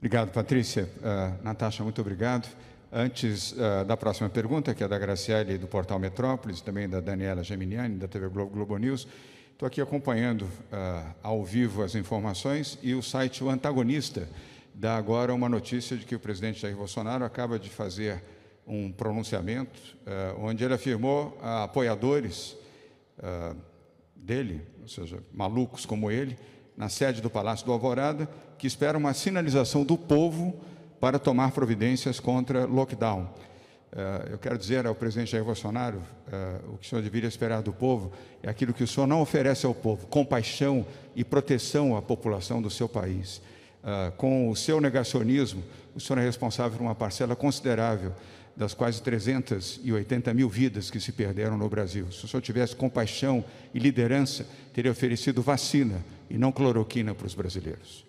Obrigado, Patrícia. Uh, Natasha, muito obrigado. Antes uh, da próxima pergunta, que é da Graciele do Portal Metrópolis, também da Daniela Geminiani, da TV Globo, Globo News, estou aqui acompanhando uh, ao vivo as informações e o site O Antagonista dá agora uma notícia de que o presidente Jair Bolsonaro acaba de fazer um pronunciamento onde ele afirmou a apoiadores dele, ou seja, malucos como ele, na sede do Palácio do Alvorada, que espera uma sinalização do povo para tomar providências contra lockdown. Eh, eu quero dizer ao presidente Jair Bolsonaro, eh, o que o senhor deveria esperar do povo é aquilo que o senhor não oferece ao povo, compaixão e proteção à população do seu país. Eh, com o seu negacionismo, o senhor é responsável por uma parcela considerável das quase 380 mil vidas que se perderam no Brasil. Se o senhor tivesse compaixão e liderança, teria oferecido vacina e não cloroquina para os brasileiros.